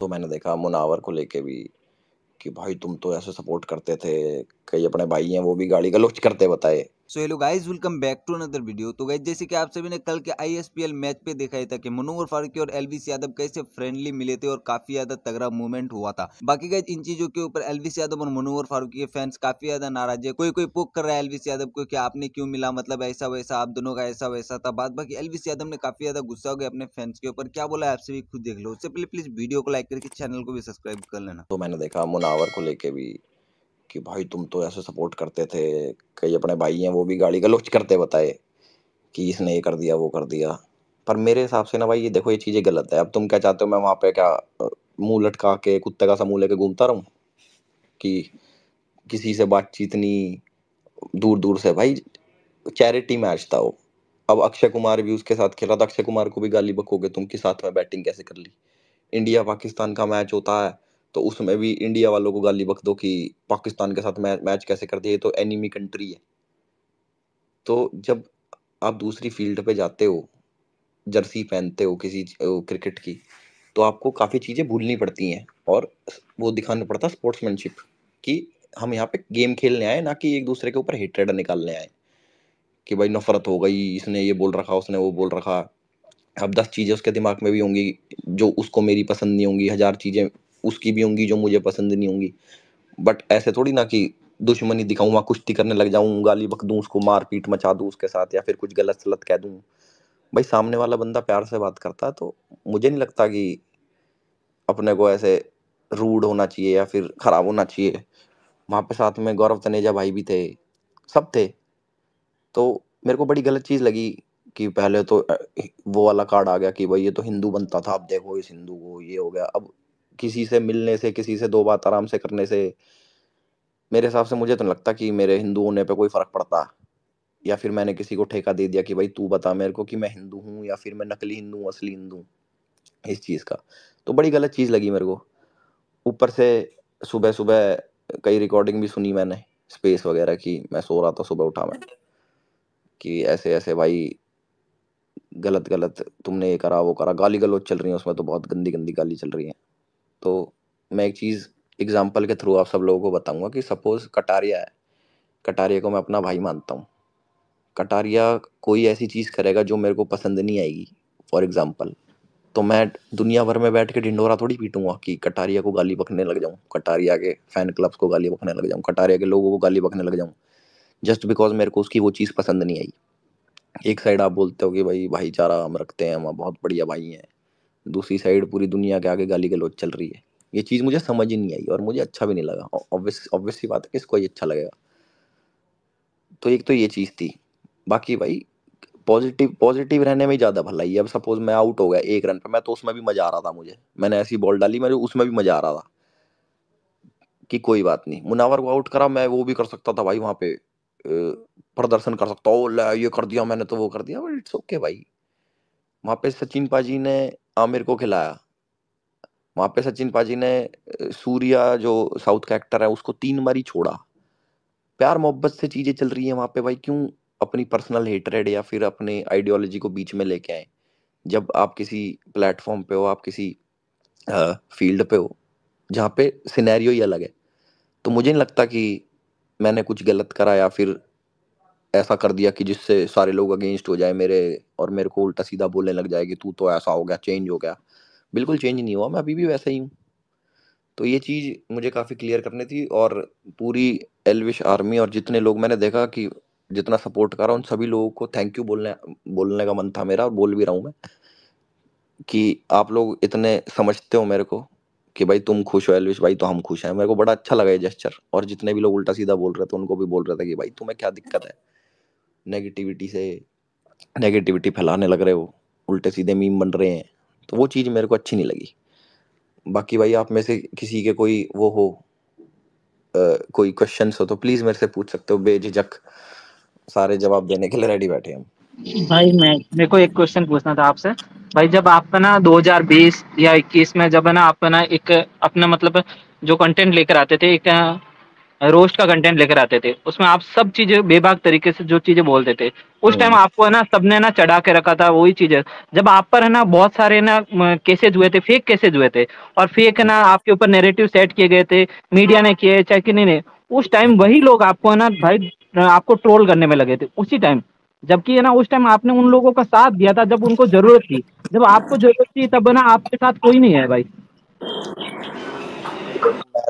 तो मैंने देखा मुनावर को लेके भी कि भाई तुम तो ऐसे सपोर्ट करते थे कई अपने भाई हैं वो भी गाड़ी का लुच करते बताए so hello guys welcome back to another video तो गाइस जैसे कि आप सभी ने कल के आईएसपीएल मैच पे देखा ही था कि मनोहर फारूकी और एलविस यादव कैसे फ्रेंडली मिले थे और काफी ज्यादा तगड़ा मूवमेंट हुआ था बाकी गाइस इन चीजों के ऊपर एलविस यादव और मनोहर फारूकी के फैंस काफी ज्यादा नाराज है कोई कोई पुख कर रहा है एलविस यादव को कि आपने क्यों मिला मतलब ऐसा वैसा आप दोनों का ऐसा वैसा था बात बाकी एलविस यादव ने काफी ज्यादा गुस्सा हो गया अपने फैंस के ऊपर क्या बोला आप सभी खुद देख लो उससे पहले प्लीज वीडियो को लाइक करके चैनल को भी सब्सक्राइब कर लेना तो मैंने देखा मुनावर को लेकर भी कि भाई तुम तो ऐसे सपोर्ट करते थे कई अपने भाई हैं वो भी गाड़ी का लुच करते बताए कि इसने ये कर दिया वो कर दिया पर मेरे हिसाब से ना भाई ये देखो ये चीज़ें गलत है अब तुम क्या चाहते हो मैं वहाँ पे क्या मुंह लटका के कुत्ते का सा मुँह लेके घूमता रहूँ कि किसी से बातचीत नहीं दूर दूर से भाई चैरिटी मैच था वो अब अक्षय कुमार भी उसके साथ खेला था अक्षय कुमार को भी गाली बकोगे तुम के साथ में बैटिंग कैसे कर ली इंडिया पाकिस्तान का मैच होता है तो उसमें भी इंडिया वालों को गाली बक दो कि पाकिस्तान के साथ मैच मैच कैसे कर दिए तो एनिमी कंट्री है तो जब आप दूसरी फील्ड पे जाते हो जर्सी पहनते हो किसी क्रिकेट की तो आपको काफ़ी चीज़ें भूलनी पड़ती हैं और वो दिखाना पड़ता है स्पोर्ट्समैनशिप कि हम यहाँ पे गेम खेलने आए ना कि एक दूसरे के ऊपर हेटरेड निकालने आए कि भाई नफरत हो गई इसने ये बोल रखा उसने वो बोल रखा अब दस चीज़ें उसके दिमाग में भी होंगी जो उसको मेरी पसंद नहीं होंगी हज़ार चीज़ें उसकी भी होंगी जो मुझे पसंद नहीं होंगी बट ऐसे थोड़ी ना कि दुश्मनी दिखाऊं वहाँ कुश्ती करने लग जाऊं गाली बक दूं उसको मार पीट मचा दूं उसके साथ या फिर कुछ गलत सलत कह दूं भाई सामने वाला बंदा प्यार से बात करता है तो मुझे नहीं लगता कि अपने को ऐसे रूड होना चाहिए या फिर खराब होना चाहिए वहां पे साथ में गौरव तनेजा भाई भी थे सब थे तो मेरे को बड़ी गलत चीज़ लगी कि पहले तो वो वाला कार्ड आ गया कि भाई ये तो हिंदू बनता था अब देखो इस हिंदू को ये हो गया अब किसी से मिलने से किसी से दो बात आराम से करने से मेरे हिसाब से मुझे तो लगता कि मेरे हिंदू होने पे कोई फ़र्क पड़ता या फिर मैंने किसी को ठेका दे दिया कि भाई तू बता मेरे को कि मैं हिंदू हूँ या फिर मैं नकली हिंदू हूँ असली हिंदू इस चीज़ का तो बड़ी गलत चीज़ लगी मेरे को ऊपर से सुबह सुबह कई रिकॉर्डिंग भी सुनी मैंने स्पेस वगैरह की मैं सो रहा था सुबह उठा मैं कि ऐसे ऐसे भाई गलत गलत तुमने ये करा वो करा गाली गलोच चल रही है उसमें तो बहुत गंदी गंदी गाली चल रही है तो मैं एक चीज़ एग्जाम्पल के थ्रू आप सब लोगों को बताऊंगा कि सपोज़ कटारिया है कटारिया को मैं अपना भाई मानता हूँ कटारिया कोई ऐसी चीज़ करेगा जो मेरे को पसंद नहीं आएगी फॉर एग्ज़ाम्पल तो मैं दुनिया भर में बैठ के ढिंडोरा थोड़ी पीटूंगा कि कटारिया को गाली बकने लग जाऊँ कटारिया के फ़ैन क्लब्स को गाली बकने लग जाऊँ कटारिया के लोगों को गाली बकने लग जाऊँ जस्ट बिकॉज मेरे को उसकी वो चीज़ पसंद नहीं आई एक साइड आप बोलते हो कि भाई भाईचारा हम रखते हैं हम बहुत बढ़िया भाई हैं दूसरी साइड पूरी दुनिया के आगे गाली गलोच चल रही है ये चीज़ मुझे समझ ही नहीं आई और मुझे अच्छा भी नहीं लगा ऑब्वियस ऑब्वियसली बात है कि इसको ही अच्छा लगेगा तो एक तो ये चीज़ थी बाकी भाई पॉजिटिव पॉजिटिव रहने में ज़्यादा भलाई है अब सपोज मैं आउट हो गया एक रन पर मैं तो उसमें भी मज़ा आ रहा था मुझे मैंने ऐसी बॉल डाली मेरे उसमें भी मज़ा आ रहा था कि कोई बात नहीं मुनावर को आउट करा मैं वो भी कर सकता था भाई वहाँ पे प्रदर्शन कर सकता हूँ ये कर दिया मैंने तो वो कर दिया बट इट्स ओके भाई वहाँ पे सचिन पाजी ने आमिर को खिलाया वहाँ पे सचिन पाजी ने सूर्या जो साउथ का एक्टर है उसको तीन बारी छोड़ा प्यार मोहब्बत से चीज़ें चल रही है वहाँ पे भाई क्यों अपनी पर्सनल हेटरेड या फिर अपने आइडियोलॉजी को बीच में लेके आए जब आप किसी प्लेटफॉर्म पे हो आप किसी फील्ड पे हो जहाँ पे सिनेरियो ही अलग है तो मुझे नहीं लगता कि मैंने कुछ गलत करा या फिर ऐसा कर दिया कि जिससे सारे लोग अगेंस्ट हो जाए मेरे और मेरे को उल्टा सीधा बोलने लग जाए कि तू तो ऐसा हो गया चेंज हो गया बिल्कुल चेंज नहीं हुआ मैं अभी भी वैसा ही हूँ तो ये चीज़ मुझे काफ़ी क्लियर करनी थी और पूरी एलविश आर्मी और जितने लोग मैंने देखा कि जितना सपोर्ट करा उन सभी लोगों को थैंक यू बोलने बोलने का मन था मेरा और बोल भी रहा हूँ मैं कि आप लोग इतने समझते हो मेरे को कि भाई तुम खुश हो एलविश भाई तो हम खुश हैं मेरे को बड़ा अच्छा लगा ये जेस्चर और जितने भी लोग उल्टा सीधा बोल रहे थे उनको भी बोल रहे थे कि भाई तुम्हें क्या दिक्कत है नेगेटिविटी से नेगेटिविटी फैलाने लग रहे हो उल्टे सीधे मीम बन रहे हैं तो वो चीज़ मेरे को अच्छी नहीं लगी बाकी भाई आप में से किसी के कोई वो हो आ, कोई क्वेश्चन हो तो प्लीज़ मेरे से पूछ सकते हो बेझिझक सारे जवाब देने के लिए रेडी बैठे हम भाई मैं मेरे को एक क्वेश्चन पूछना था आपसे भाई जब आप ना 2020 या 21 में जब है ना आप ना एक अपना मतलब जो कंटेंट लेकर आते थे एक रोस्ट का कंटेंट लेकर आते थे उसमें आप सब चीजें बेबाक तरीके से जो चीजें बोलते थे उस टाइम हम्म। आपको है ना सबने ना चढ़ा के रखा था वही चीजें जब आप पर है ना बहुत सारे ना केसेज हुए थे फेक केसेज हुए थे और फेक है ना आपके ऊपर नेरेटिव सेट किए गए थे मीडिया ने किए चाहे कि नहीं उस टाइम वही लोग आपको है ना भाई आपको ट्रोल करने में लगे थे उसी टाइम जबकि है ना उस टाइम आपने उन लोगों का साथ दिया था जब उनको जरूरत थी जब आपको जरूरत थी तब ना आपके साथ कोई नहीं है भाई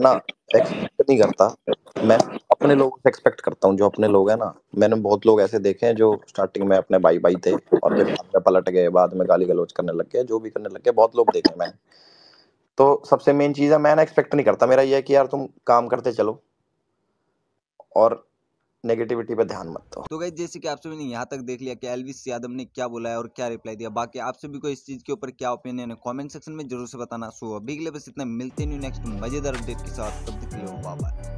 ना एक्सपेक्ट नहीं करता मैं अपने लोगों से एक्सपेक्ट करता हूँ जो अपने लोग हैं ना मैंने बहुत लोग ऐसे देखे हैं जो स्टार्टिंग में अपने भाई भाई थे और फिर बाद में पलट गए बाद में गाली गलोच करने लग गए जो भी करने लग गए बहुत लोग देखे मैंने तो सबसे मेन चीज़ है मैं ना एक्सपेक्ट नहीं करता मेरा यह है कि यार तुम काम करते चलो और नेगेटिविटी पर ध्यान मत दो तो गई जैसे कि आप सभी ने यहाँ तक देख लिया कि एलविस यादव ने क्या बोला है और क्या रिप्लाई दिया बाकी आप सभी को इस चीज के ऊपर क्या ओपिनियन है कॉमेंट सेक्शन में जरूर से बताना सो अभी के लिए बस इतना मिलते नहीं नेक्स्ट मजेदार अपडेट के साथ तब दिख के बाबा